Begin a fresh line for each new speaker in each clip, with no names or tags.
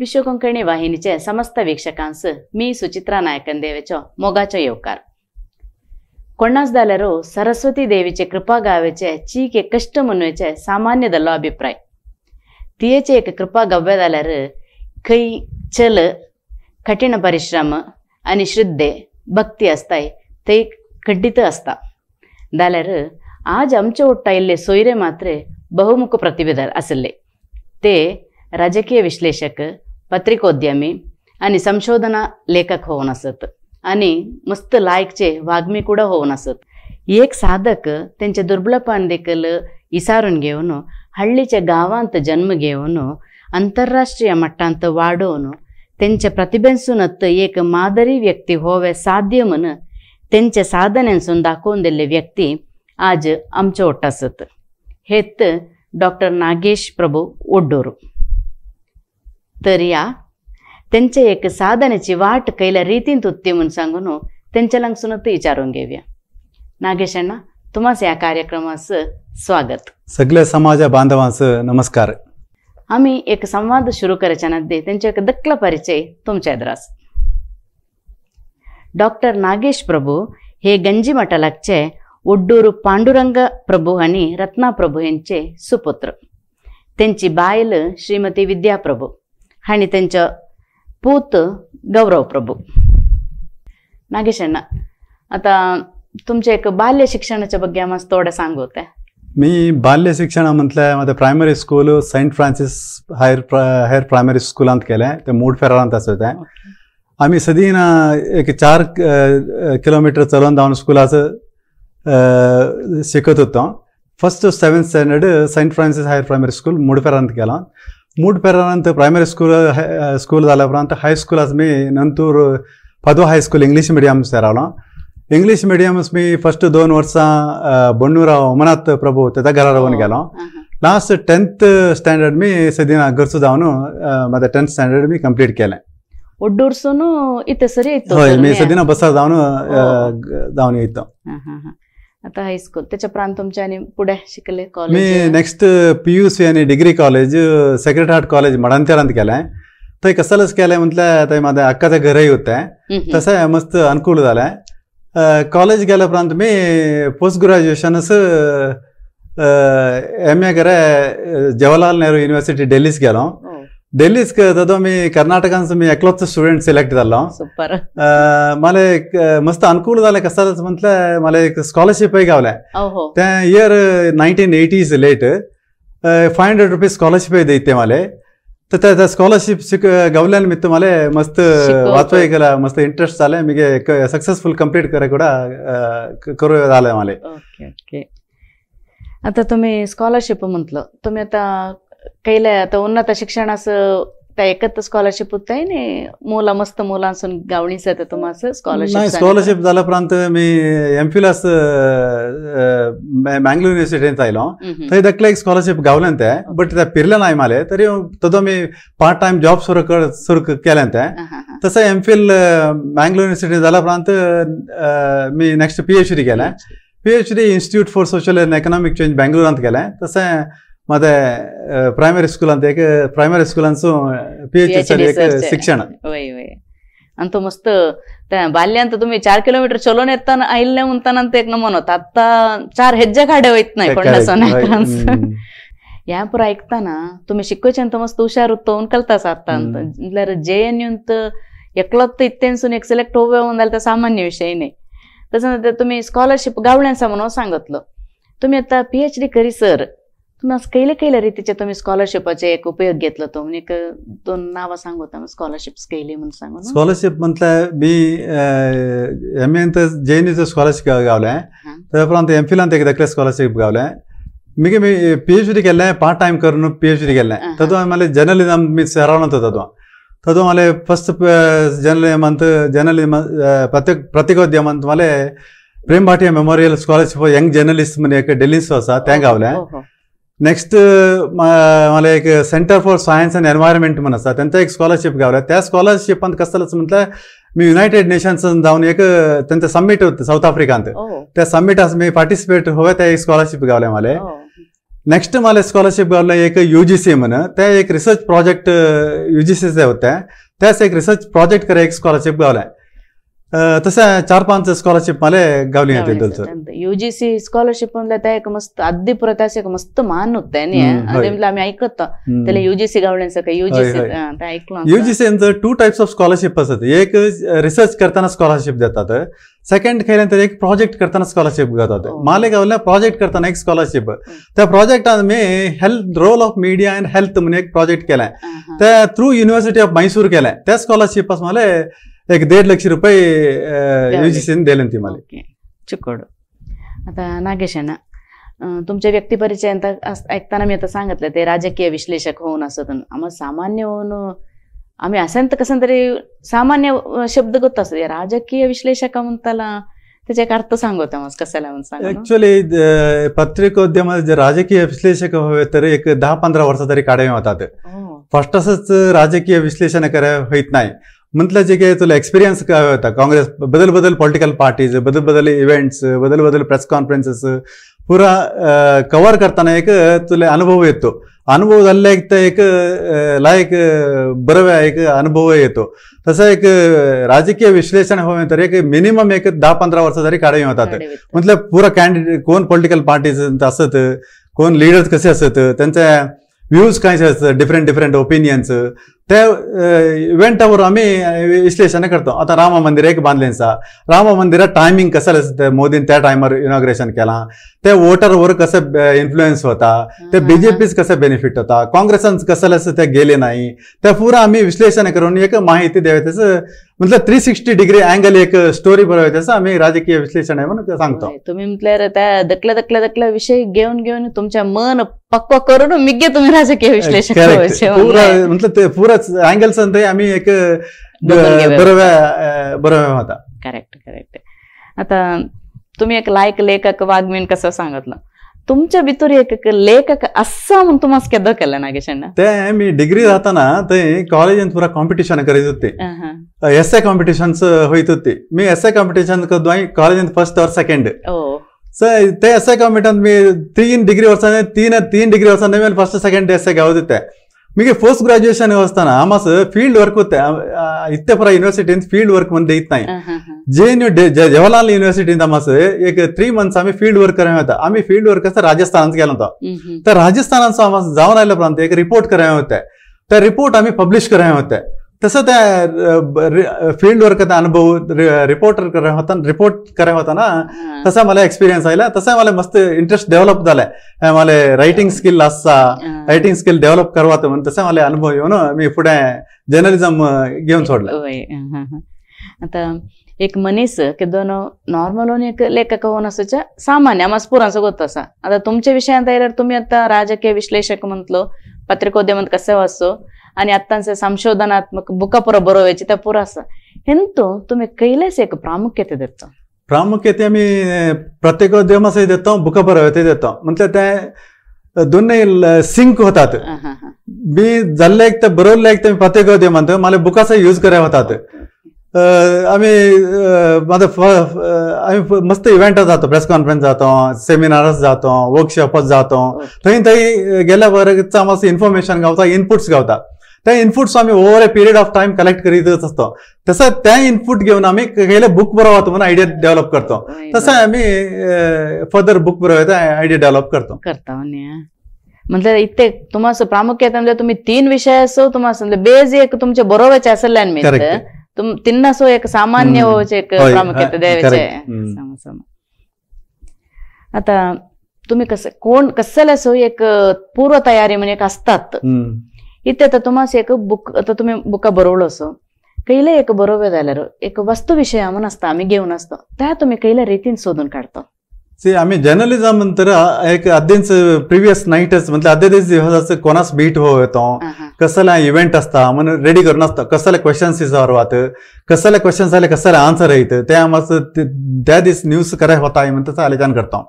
विश्वकोंकणी वाहिनीचे समस्त वीक्षकांस मी सुचित्रा नायकन नायकंदेवेचो मोगाचो येवकार कोणास झाल्यारो सरस्वती देवीचे कृपा गावेचे चीके कष्ट म्हणूचे सामान्य दलो अभिप्राय तियेचे एक कृपा गव्य झाल्यार खै चल कठीण परिश्रम आणि श्रद्धे भक्ती असताय ते खड्डीत असता झाल्यार आज आमचे वट्टा इल्ले सोयरे मात्र बहुमुख प्रतिभेदार असले ते ರಾಜಕೀಯ ವಿಶ್ಲೇಷಕ ಪತ್ರಿಕೋದ್ಯಮಿ ಅನಿ ಸಂಶೋಧನಾ ಲೆಕ್ಕಿ ಮಸ್ತ ವಾಗ್ಮಿ ಕೂಡ ಹೌನ್ ಆಸತ ಏಕ್ ಸಾಧಕ ತಂಚಲಾನ್ ದಲ ಇಸಾರ ಹಳ್ಳಿ ಚೆನ್ನ ಜನ್ಮನ ಅಂತರರಾಷ್ಟ್ರೀಯ ಮಟ್ಟ ಮಾದರಿ ವ್ಯಕ್ತಿ ಹೊಧ್ಯ ಸಾಧನೆ ಸು ದಾಖ ವ್ಯಕ್ತಿ ಹೆತ್ ಡಾಕ್ಟರ್ ನಾಗೇಶ್ ಪ್ರಭು ಒಡ್ಡೋರೂ तर या त्यांच्या एक साधनेची वाट कैल्या रीतीन तुत्ती म्हणून सांगून हो, त्यांच्या लंगसूनच विचारून घेऊया नागेशांना तुम्हास या कार्यक्रमाचं स्वागत
सगळ्या समाज बांधवांस नमस्कार
आम्ही एक संवाद सुरू करायच्या नदी त्यांचे एक दक्कला परिचय तुमच्या द्रास डॉक्टर नागेश प्रभू हे गंजी लागचे उड्डूर पांडुरंग प्रभू आणि रत्ना प्रभू यांचे सुपुत्र त्यांची बायल श्रीमती विद्या प्रभू आणि त्यांच्या पूत गौरव प्रभू अण्णा आता तुमच्या एक बाल्य शिक्षणाच्या बघ थोडं सांग
मी बाल्य शिक्षण म्हटलं माझं primary school saint Francis higher प्रा, हायर प्रायमरी स्कूलात केलं ते मूड फेरारांत आम्ही सदी सदीन एक चार किलोमीटर जाऊन स्कूल स्कुलाचं शिकत होतो first seventh standard saint Francis higher primary school मुडफेरांत केला ಮೂಡ್ ಪೆರಂತ ಪ್ರೈಮರಿ ಸ್ಕೂಲ್ ಸ್ಕೂಲ್ ಅಂತ ಹೈ ಸ್ಕೂಲ್ ಅಸ್ಮಿ Nanthoor Padav high school English medium ಸೇರಾವಲ ಇಂಗ್ಲೀಷ್ ಮೀಡಿಯಂ ಅಸ್ಮಿ ಫಸ್ಟ್ ದೋನ್ ವರ್ಷ ಬಣ್ಣೂರ ಅಮರನಾಥ್ ಪ್ರಭು ತೆತ ಗರಾರವನ್ ಗೆಲ ಲಾಸ್ಟ್ ಟೆಂತ್ ಸ್ಟ್ಯಾಂಡರ್ಡ್ ಮೀ ಸದಿನ ಗರ್ಸುದ ಅವನು ಮತ್ತೆ ಟೆಂತ್ ಸ್ಟ್ಯಾಂಡರ್ಡ್ ಮೀ ಕಂಪ್ಲೀಟ್ ಕೇಳೆ
ಒಡ್ಡೂರ್ಸುನು ಇತ್ತೆ ಸರಿ ಇತ್ತು ಮೀ ಸದಿನ
ಬಸ್ಸಾದ ದಾವಣಿ ಇತ್ತು
आता हायस्कूल त्याच्या तुमचे आणि पुढे शिकले कॉलेज
मी नेक्स्ट पीयूसी uh, आणि degree college sacred heart college मडांतरांत केलाय थंय कसलोच केलंय म्हटलं थंय माझ्या अक्काचं घरही होतं तसं मस्त अनुकूल झालंय कॉलेज गेल्या मी पोस्ट ग्रॅज्युएशनच एम ए करे जवाहरलाल नेहरू युनिवर्सिटी डेल्लीस गेलो हो. डेलीच दादा मी कर्नाटकान मी एकलोच स्टुडंट सिलेक्ट जाल्लो सुपर मला एक मस्त अनुकूल जालें कसं म्हटलं मला एक स्कॉलरशिपय गावलें त्या year nineteen eighties late five hundred rupees स्कॉलरशिपय देत ते मला तर त्या स्कॉलरशिप गावल्या निमित्त मला मस्त वाचपाक गेला मस्त इंटरेस्ट झाले मिगे सक्सेसफुल कंप्लीट करे कुडा करू झाले मला
आता तुम्ही स्कॉलरशिप म्हटलं तुम्ही आता उन्नत शिक्षण शिक्षणास त्या एकत्र स्कॉलरशिप होत आहे ने मुला मस्त मोलांसून गावणी तुम्हाला स्कॉलरशिप नाही स्कॉलरशिप
झाल्यापर्यंत मी एम अस मँगलोर युनिव्हर्सिटीत आयलो थंय दखल एक स्कॉलरशिप गावलं ते बट फिरलं नाही नाही मला तरी तदो मी पार्ट टाइम जॉब सुरू कर सुरू केलें ते तसं एम फिल मँगलोर युनिव्हर्सिटी झाल्यापर्यंत मी नेक्स्ट पी एच डी केलं P H D institute for social and economic change बँगलोरात केलं तसं मध्ये प्रायमरी स्कूलरी स्कूला
बाल्या तुम्ही चार किलोमीटर चलवून येताना एक चार हे पुरा ऐकताना तुम्ही मस्त शिकवायच्या जे एन सुन एक सिलेक्ट होऊन झालं सामान्य विषय नाही त्याच्यानंतर तुम्ही स्कॉलरशिप गावळ्यांचा म्हणून सांगतल तुम्ही आता पीएचडी करी सर तुम्ही असं केले केलं रे तिचे तुम्ही स्कॉलरशिपचे एक उपयोग घेतला तो म्हणजे दोन नावं सांगता मग स्कॉलरशिप केली म्हणून सांगू
स्कॉलरशिप म्हटलं मी एम ए तर जे एन यूचं स्कॉलरशिप गावलें त्या उपरांत एम एक धाकलें स्कॉलरशिप गावलं मी P H D part time करून पी एच डी केल्लें तातूंत हांवें जर्नलिजम मी सेरावलो तातूंत तातूंत फर्स्ट फस्ट जर्नलिजमांत जर्नलिजम प्रत्येक प्रत्येकोद्यमांत हांवें Prem Bhatia memorial scholarship young journalist म्हणून एक डेलीसो आसा तें गावलें नेक्स्ट मला एक centre for science and environment म्हण असतात त्यांचा एक स्कॉलरशिप गावल्या त्या स्कॉलरशिपात कसं जालें म्हटलं मी युनायटेड नेशन्स जाऊन एक त्यांचं समिट होतं साऊथ आफ्रिकांत हो. त्या अस मी पार्टिसिपेट होवे ते एक स्कॉलरशिप मला नेक्स्ट मला स्कॉलरशिप गावलं एक यूजीसी म्हण त्या एक रिसर्च प्रोजेक्ट युजीसीचे होते त्याच एक रिसर्च प्रोजेक्ट करे एक स्कॉलरशिप तसा चार पाच स्कॉलरशिप मला गावली
यूजीसी स्कॉलरशिप स्कॉलरशिप ಯುಜಿಸಿ त्या मस्त मस्त अगदी एक मस्त मस्त मान होत ಅದೆಲ್ಲ ಆಮಿ ಐಕತ್ತ त्याला यूजीसी ಗೌಲಿ UGC
two types of scholarship असत एक रिसर्च करताना स्कॉलरशिप देतात सेकंड केल्यानंतर एक प्रोजेक्ट करताना स्कॉलरशिप घेतात गावला प्रोजेक्ट करताना एक स्कॉलरशिप त्या प्रोजेक्ट मी health role of media and health म्हणून एक प्रोजेक्ट केलाय त्या थ्रू युनिव्हर्सिटी ऑफ मैसूर केलाय त्या स्कॉलरशिप मला एक दीड लक्ष रुपये ರೂಪಾಯಿ देलं ती मला चिकोड
आता अण्णा तुमचे व्यक्तिपरिचय ऐकताना मी आता सांगितलं ते राजकीय विश्लेषक होऊन असत आम्हाला सामान्य होऊन आम्ही असं तर कसं तरी सामान्य शब्द गोत असत राजकीय विश्लेषक म्हणताला त्याच्या एक अर्थ सांगत मग कशाला लावून सांग
ऍक्च्युली पत्रिकोद्यमात जे राजकीय विश्लेषक हवे तर एक दहा पंधरा वर्ष तरी काढावे होतात हो. फर्स्ट असंच राजकीय विश्लेषण करायला होत नाही म्हटलं जे काही तुला एक्सपिरियन्स काय होता काँग्रेस बदल बदल पॉलिटिकल पार्टीज बदल बदल इव्हेंट्स बदल बदल प्रेस कॉन्फरन्सेस पुरा कव्हर करताना एक तुला अनुभव येतो अनुभव झालेला एक तर एक लायक बरव्या एक अनुभव येतो तसं एक राजकीय विश्लेषण होवे तर एक मिनिमम एक दहा पंधरा वर्ष जरी काढून होतात म्हटलं पुरा कॅन्डिडेट कोण पॉलिटिकल पार्टीज असत कोण लीडर्स कसे असत त्यांच्या व्ह्यूज काही असतात डिफरंट डिफरंट ओपिनियन्स ते इव्हेंटावर आम्ही विश्लेषण करतो आता रामा मंदिर एक बांधले सा रामा मंदिरात टायमिंग कसं मोदीन त्या टायमवर इनॉग्रेशन केला ते वोटर वर कसं इन्फ्लुएन्स होता ते बीजेपीच कसं बेनिफिट होता काँग्रेसांचं कसं ते गेले नाही त्या पुरा आम्ही विश्लेषण करून एक माहिती देवतेच म्हटलं थ्री सिक्स्टी डिग्री अँगल एक स्टोरी बरोबर त्याचं आम्ही राजकीय विश्लेषण आहे म्हणून सांगतो
तुम्ही म्हटल्यावर त्या दकल्या दकल्या दकल्या विषय घेऊन घेऊन तुमच्या मन पक्व करून मी घे तुम्ही राजकीय विश्लेषण म्हटलं
ते पुरच संत आम्ही एक बरोबर बरोबर होता करेक्ट करेक्ट
आता तुम्ही एक लायक लेखक वाग्मीन कसं सांगितलं तुमच्या भितर एक लेखक असा म्हणून तुम्हाला केलं नागेशांना नागेश
ते मी डिग्री जाताना ते कॉलेज पुरा कॉम्पिटिशन करीत होते ಎಸ್ ಐ ಕಾಂಪಿಟೇಷನ್ಸ್ ಹೋಯ್ತುತ್ತಿ ಮೇ ಎಸ್ कॉम्पिटिशन ಕಾಂಪಿಟೇಷನ್ ಕಾಲೇಜಿಂದ फर्स्ट सेकंड ಸೆಕೆಂಡ್ ಸೊ ते एस आय कॉम्पिटन मी तीन डिग्री वर्सांनी तीन तीन डिग्री वर्सांनी मी फर्स्ट सेकंड एस ए गावत ते मी पोस्ट ग्रॅज्युएशन असताना आमास फील्ड वर्क होते इतके पुरा युनिव्हर्सिटीन फील्ड वर्क म्हणून देत नाही जे यू जवाहरलाल युनिव्हर्सिटीन आमास एक थ्री मंथ्स आम्ही फील्ड वर्क करायला आम्ही फील्ड वर्क असं राजस्थानात गेलो होतो तर राजस्थान आम्हाला जाऊन आयल्या एक रिपोर्ट करायला होत्या त्या रिपोर्ट आम्ही पब्लिश करायला आहे तसं त्या फील्ड कथा अनुभव रिपोर्टर होता रिपोर्ट होता ना तसा मला एक्सपिरियन्स आला तसा मला मस्त इंटरेस्ट डेव्हलप झाला मला रायटिंग स्किल असा रायटिंग स्किल डेव्हलप करवात म्हणून तसा मला अनुभव येऊन मी पुढे जर्नलिझम घेऊन सोडलं
आता एक मनीस दोन नॉर्मल ओन एक लेखक होऊन असंच्या सामान्य आम्हाला पुरांचो गोत आसा आता तुमच्या विषयात आयल्यार तुम्ही आता राजकीय विश्लेषक म्हटलो पत्रिकोद्यमांत कसं वाचतो आणि ಅತ್ತನ್ಸೆ संशोधनात्मक ಬುಕ್ಕಪುರ ಬರೋವೆಚ್ಚಿ ತಪ್ಪುರ ಅಸ तुम्ही ತುಮೆ एक ಪ್ರಾಮುಖ್ಯತೆ
देतो प्रामुख्यते आम्ही प्रत्येक उद्यमासही देतो बुकापर ते देतो म्हटलं ते दोन्ही सिंक होतात मी झाले एक ते बरोवले एक मी प्रत्येक म्हणतो मला बुकाचा यूज करायला होतात आम्ही माझं आम्ही मस्त इव्हेंट जातो प्रेस कॉन्फरन्स जातो सेमिनार्स जातो वर्कशॉप जातो थं थं गेल्या बरोबर इन्फॉर्मेशन गावता इनपुट्स गावतात त्या इनपुट आम्ही over a period of time collect करीत असतो तसं त्या इनपुट घेऊन आम्ही गेले बुक बरोबर म्हणून आयडिया डेव्हलप करतो तसं आम्ही फर्दर बुक बरोबर आयडिया डेव्हलप करतो करता
म्हणजे इथे तुम्हाला प्रामुख्यात म्हणजे तुम्ही तीन विषय असो तुम्हाला बेज एक तुमच्या बरोबरचे असेल मी तुम असो एक सामान्य एक प्रामुख्यात द्यायचे आता तुम्ही कसं कोण कसं असो एक पूर्व तयारी म्हणजे एक असतात इथे तर तुम्हाला एक बुक आता तुम्ही बुका बरोवलं असं कैले एक बरोबर झाल्यावर एक विषय आम्ही असतं आम्ही घेऊन असतो त्या तुम्ही कैला रीतीन शोधून काढतो
आम्ही जर्नलिझम नंतर एक अध्यंच प्रिव्हियस नाईटच म्हणजे अद्य दिवस असं कोणास भेट हो येतो कसला इव्हेंट असता मन रेडी करून असतं कसले क्वेश्चन्स इजावर वाहत कसले क्वेश्चन्स आले कसले आन्सर येत त्या मस्त त्या दिस न्यूज करायला होता म्हणतात आलेखान करतो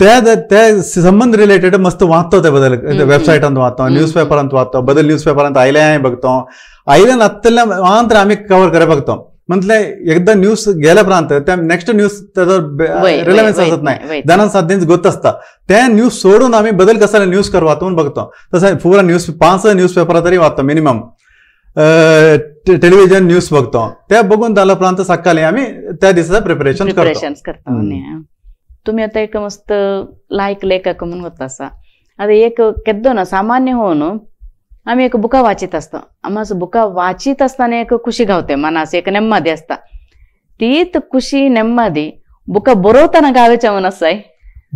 त्या त्या संबंध रिलेटेड मस्त वाचतो त्या बदल वेबसाईट वाचतो न्यूज ಪೇಪರ್ वाचतो बदल न्यूज आयले बघतो आयले आत्तल्या मात्र आम्ही कव्हर करे बघतो म्हटलं एकदा न्यूज गेल्या त्या नेक्स्ट न्यूज त्याचा रिलेव्हन्स असत नाही जाणां गोत असता त्या न्यूज सोडून आम्ही बदल कसा न्यूज कर वाचून बघतो तसं पूर्ण न्यूज पाच न्यूज पेपर तरी वाचतो मिनिमम टेलिव्हिजन न्यूज बघतो त्या बघून झाल्या सकाळी आम्ही त्या दिसाचं प्रिपरेशन करतो
तुम्ही आता एक मस्त लायक लेखक म्हणून होत असा आता एक केद्दो ना सामान्य होऊन आम्ही एक बुका वाचित असतो आम्हाला बुका वाचित असताना एक खुशी गावते मनास एक नेम्मादी असता तीत खुशी नेम्मादी बुका बरवताना गावेच्या म्हणून आहे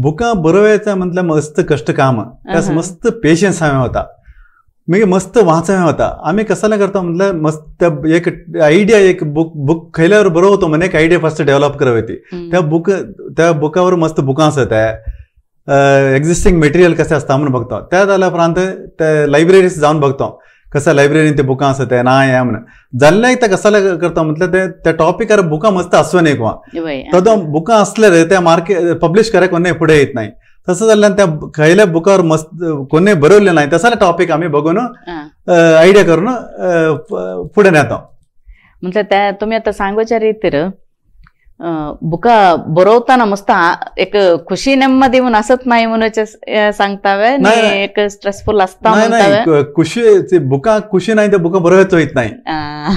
बुका बरवायचा म्हटलं मस्त कष्ट काम त्यास मस्त पेशन्स हवे होता मी मस्त वाचाय होता आम्ही कसाला करता म्हटलं मस्त एक आयडिया एक बुक बुक खयल्यावर बरो होतो म्हणे एक आयडिया फर्स्ट डेव्हलप करावी त्या बुक त्या बुकावर मस्त बुकां आहे एक्झिस्टिंग मटेरियल कसे असता म्हणून बघतो त्या झाल्या उपरांत त्या लायब्ररीस जाऊन बघतो कसा लायब्ररी ते बुकां असत ना या म्हणून जाल्या कसाला करता म्हटलं ते त्या टॉपिकार बुका मस्त असवं नाही
किंवा
तदो बुकां असले रे त्या मार्केट पब्लिश कोणी पुढे येत नाही तसं झालं त्या खयल्या बुकावर मस्त कोणी बरवले नाही तसा टॉपिक आम्ही बघून आयडिया करून पुढे नेतो
म्हणजे त्या तुम्ही आता सांगोच्या रीतीर बरवताना मस्त एक खुशी ಖುಷಿ ನೆಮ್ಮದಿ असत नाही म्हणून सांगतावे एक स्ट्रेसफुल असता
खुशी बुका खुशी नाही तर बुका बरवत होत नाही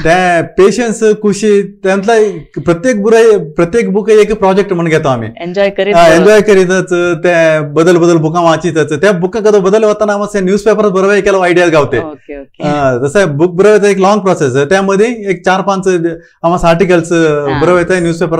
त्या पेशन्स खुशी त्यांतला प्रत्येक बुर प्रत्येक बुक एक प्रोजेक्ट म्हणून घेतो आम्ही
एन्जॉय करीत एन्जॉय
करीतच त्या बदल बदल बुका वाचितच त्या बुका कधी बदल होताना मस्त न्यूज पेपर बरोबर एकाला आयडिया गावते जसं बुक बरोबर एक लॉंग प्रोसेस त्यामध्ये एक चार पाच आम्हाला आर्टिकल्स बरोबर न्यूज पेपर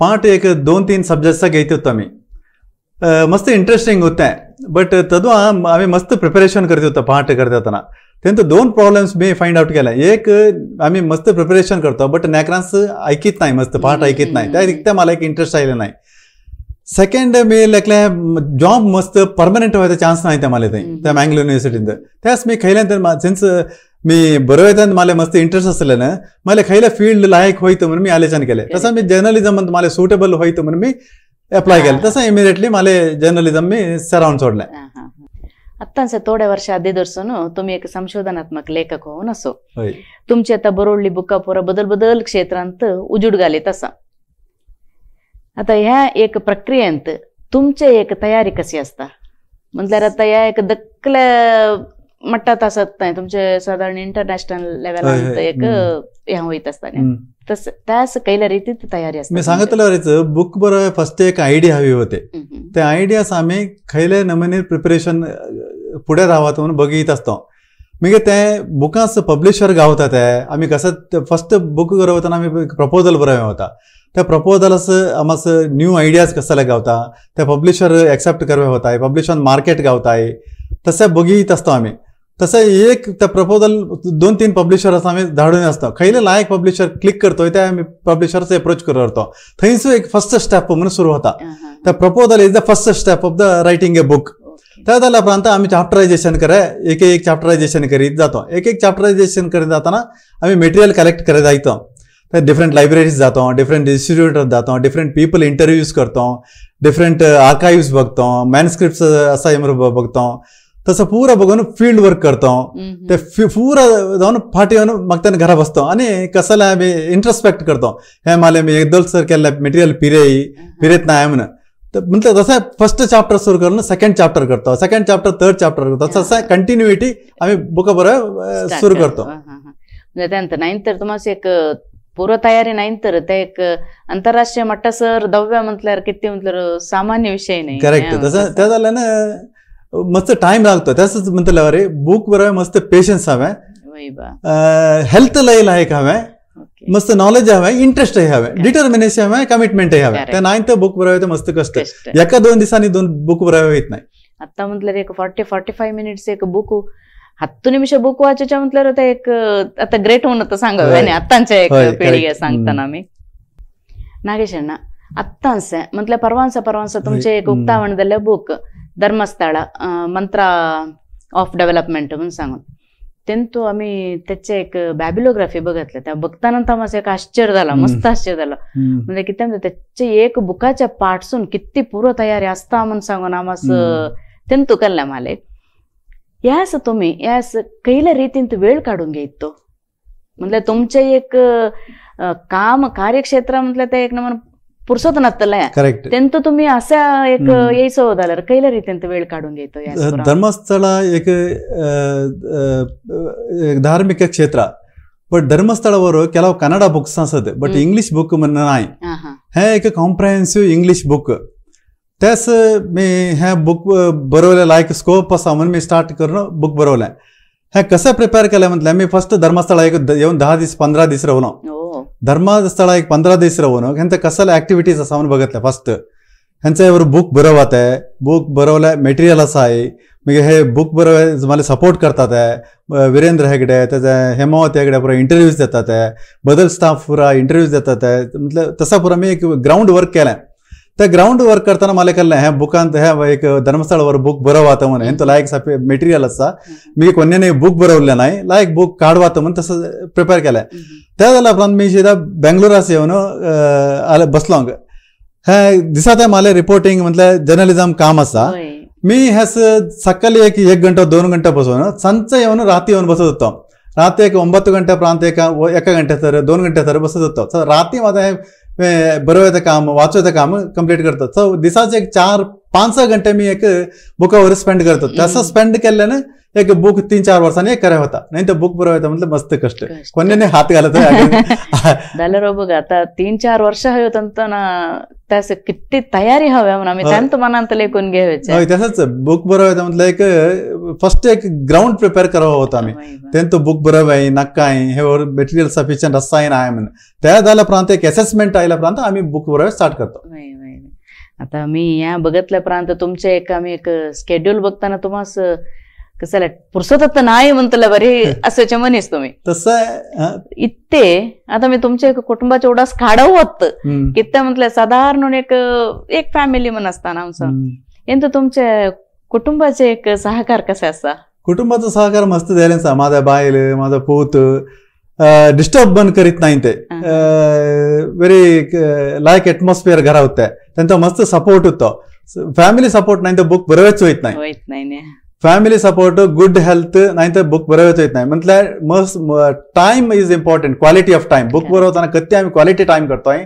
पार्ट एक दोन तीन सब्जेक्टचा घेत होतो आम्ही मस्त इंटरेस्टिंग होते बट तद्वा आम्ही मस्त प्रिपरेशन करत होतो पार्ट करताना असताना दोन प्रॉब्लेम्स मी फाइंड आउट केला एक आम्ही मस्त प्रिपरेशन करतो बट नॅक्रान्स ऐकत नाही मस्त पार्ट ऐकत नाही त्या रिक्त मला एक इंटरेस्ट आयला नाही सेकंड मी लेखले जॉब मस्त परमनंट व्हायचा चान्स नाही त्या मला ते त्या मँगलोर युनिव्हर्सिटीत त्यास मी खेळल्यानंतर तर सिन्स मी बरो येतात मला मस्त इंटरेस्ट असले ना मला खायला फील्ड लायक होईत म्हणून मी आलेच्यान केले तसं मी जर्नलिझम मला सुटेबल होईत म्हणून मी अप्लाय केलं तसं इमिडिएटली मला जर्नलिझम मी सरावून सोडले
आत्तांचे थोड्या वर्ष आधी दर्शन तुम्ही एक संशोधनात्मक लेखक होऊन असो तुमची आता बरोडली बुकापोरा बदल बदल क्षेत्रांत उजूड घाले तसा आता ह्या एक प्रक्रियेंत तुमचे एक तयारी कशी असता म्हटल्यावर आता या एक दक्कल म्हणतात असत नाही तुमचे साधारण इंटरनॅशनल लेवल एक हे वयत तस त्या सकयल्या रितीत तयारी असते मी
सांगितलं बुक बरोबर फर्स्ट एक आयडिया हवी होते ते आयडिया आम्ही खयले नमुने प्रिपरेशन पुढे रावत म्हणून बघित असतो मगे ते बुकांस पब्लिशर गावता ते आम्ही कसं फर्स्ट बुक करताना आम्ही प्रपोजल बरोबर होता त्या प्रपोजलास आम्हास न्यू आयडियाज कसं गावता त्या पब्लिशर एक्सेप्ट करवे होताय पब्लिशर मार्केट गावताय तसे बघित असतो आम्ही तसं एक त्या प्रपोजल दोन तीन पब्लिशर असं आम्ही धाडून असतो खैले लायक पब्लिशर क्लिक करतोय त्या आम्ही पब्लिशरचा अप्रोच करतो थंयसर एक फर्स्ट स्टेप म्हणून सुरू होता त्या proposal is the first step of the writing a book त्या झाल्या उपरांत आम्ही चॅप्टरायझेशन करे एक एक चॅप्टरायझेशन करीत जातो एक एक चॅप्टरायझेशन करीत जाताना आम्ही मेटेरियल कलेक्ट करत जायतो तर डिफरंट लायब्ररीज जातो डिफरंट इन्स्टिट्यूट जातो डिफरंट पीपल इंटरव्ह्यूज करतो डिफरंट आर्काईव्स uh, बघतो मॅनस्क्रिप्ट uh, असा बघतो तसं पुरा बघून फील्ड वर्क करतो ते पुरा जाऊन फाटी येऊन मग घरा बसतो आणि कसला आम्ही इंट्रोस्पेक्ट करतो हे मला मी एकदल सर केलं मटेरियल पिरे पिरेत नाही म्हणून तर म्हणजे फर्स्ट चॅप्टर सुरू करून सेकंड चॅप्टर करतो सेकंड चॅप्टर थर्ड चॅप्टर करतो तसं कंटिन्युटी आम्ही बुक बरं सुरू करतो म्हणजे
त्यानंतर नाही तर तुम्हाला एक पूर्व तयारी नाही तर ते एक आंतरराष्ट्रीय सर दव्या म्हटल्यावर किती म्हटलं सामान्य विषय नाही करेक्ट हो, तसं त्या झालं
ना मस्त टाइम लागतो ತಸच अरे बुक बुक वर मस्त पेशन्स ಹವೆ हेल्थ ಲೈ ಲಾಯಕ್ हवाय मस्त नॉलेज हवे इंटरेस्ट हवे डिटर्मिनेशन हवे कमिटमेंट हवे त्या नाही तर बुक बरवायचं मस्त कष्ट एका दोन दिवसांनी दोन बुक वर येत नाही
आता म्हटलं एक फॉर्टी फॉर्टी फाय मिनिट्स एक बुक हत्तू निमिष बुक वाचायच्या म्हटलं आता एक आता ग्रेट होऊन आता सांगा आणि आत्तांच्या एक पिढी सांगताना मी नागेश अण्णा आत्तांस म्हटलं परवांसा परवांसा तुमचे एक उक्तावण झालं बुक धर्मस्थळ मंत्र ऑफ डेव्हलपमेंट म्हणून सांगून तेन तो आम्ही त्याचे एक बॅबिलोग्राफी बघितले त्या बघताना एक आश्चर्य झाला मस्त आश्चर्य झालं म्हणजे किती त्याचे एक बुकाच्या पाठसून किती पूर्व तयारी असता म्हणून सांगून आम्हास तेन तू मला माले यास तुम्ही यास कैल्या रीतीन वेळ काढून घेत तो म्हणजे तुमचे एक काम कार्यक्षेत्र म्हटलं ते एक नंबर धर्मस्थळ
एक धार्मिक क्षेत्र पण धर्मस्थळावर केला कन्नडा बुक्स असत बट इंग्लिश बुक म्हणणं नाही हे एक इंग्लिश बुक त्याच मी हे बुक बरवलेला एक स्कोप असा म्हणून मी स्टार्ट करून बुक बरवले हे कसं प्रिपेअर केलं म्हटलं मी फर्स्ट धर्मस्थळ एक येऊन दहा दिस पंधरा दिस राहलो एक पंधरा ಈಗ ಪಂದ್ರಾದೇಶ ह्यांचा कसल्या ॲक्टिव्हिटीज असा म्हणून ಬघತ್ಲೆ ಫಸ್ಟ್ ह्यांचा बुक ಬುಕ್ आहे बुक बरवल्या मेटेरियल असा आहे मग हे बुक बरोबर मला सपोर्ट करतात आहे वीरेंद्र हेगडे त्याचा हेमावत हेगडे पुरा इंटरव्ह्यूज देतात आहे बदल स्टाफ पुरा इंटरव्ह्यूज देतात आहे म्हटलं तसा पुरा मी एक ग्राउंड वर्क केलं त्या ग्राउंड वर्क करताना मला कळलं ह्या बुकांत ह्या एक धर्मस्थळावर बुक बरोवात म्हण हे तुला लायक सापे मेटेरियल आसा मी कोन्याने बुक बरवले नाही लायक बुक काढवात म्हण तसं प्रिपेअर केलाय त्या झाल्या उपरांत मी शिदा बेंगलोरास येवन बसलो हे दिसा आहे मला रिपोर्टिंग म्हटलं जर्नलिझम काम असा मी ह्या सकाळी एक एक घंटा दोन घंटा बसवून संच येऊन राती येऊन बसत होतो रात्री एक ओंबत घंटा प्रांत एका एका ಗಂಟೆ तर दोन ಗಂಟೆ तर बसत होतो राती माझा बरवायचं काम वाचवायचं काम कंप्लीट करतात सो दिसाचे एक चार सहा घंटे मी एक बुकावर स्पेंड करतो तसं स्पेंड केल्यानं एक बुक तीन चार वर्षांनी करा होता नाही तर बुक बरोबर म्हटलं मस्त कष्ट कोणाने हात घालत
जाल्यार बघ आता तीन चार वर्ष हवे ना त्यास किती तयारी हव्या म्हणून आम्ही हो. त्यांत मनांत लेखून घेवचे
तसंच बुक बरोबर म्हटलं एक फर्स्ट एक ग्राउंड प्रिपेअर करावं होतं आम्ही तेन तो बुक बरोबर आहे नक्का आहे हे मेटेरियल सफिशियंट असा आहे ना म्हणून त्या झाल्या प्रांत एक असेसमेंट आल्या प्रांत आम्ही बुक बरोबर स्टार्ट करतो
आता मी या बघितल्या प्रांत तुमचे एक आम्ही एक स्केड्यूल बघताना तुम्हाला कसं पुरुषोत्त नाही म्हणतलं बरे असं म्हणेस तुम्ही तसं इतके आता मी तुमच्या कुटुंबाच्या एवढाच खाडव होत कित्या म्हटलं साधारण एक एक फॅमिली म्हण असताना
आमचं
तुमच्या कुटुंबाचे एक सहकार कसे असता
कुटुंबाचा सहकार मस्त झाले माझा बायल माझा पोत डिस्टर्ब बंद करीत नाही ते व्हेरी लाईक एटमॉस्फियर घरा होत्या त्यांचा मस्त सपोर्ट होतो फॅमिली सपोर्ट नाही तर बुक बरोच होत नाही फॅमिली सपोर्ट गुड हेल्थ नाहीतर बुक बरोबर येत नाही म्हटलं must time is important quality of time book बरवताना कत्ते आम्ही क्वालिटी टाइम करतोय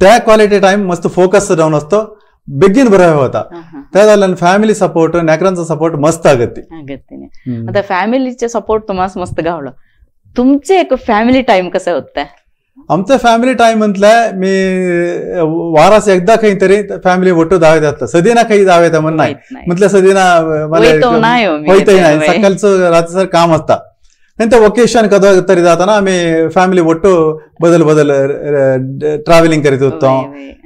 त्या क्वालिटी टाइम मस्त फोकस जाऊन असतो बिगिन बरो होता त्या फॅमिली सपोर्ट नॅकरांचा सपोर्ट मस्त अगती
आता फॅमिलीचा सपोर्ट तुम्हाला मस्त गावलं तुमचे एक फॅमिली टाइम कसं आहे
आमचं फॅमिली टाईम म्हटलंय मी वारास एकदा काहीतरी फॅमिली वटू दाव्यात सदीना सदिना काही दाव्यात म्हणून नाही म्हटलं सदिना मला होतही नाही हो, सकाळचं रात्र काम असता नंतर ओकेशन कदा तरी जाताना आम्ही फॅमिली वटो बदल बदल ट्रॅव्हलिंग करीत होतो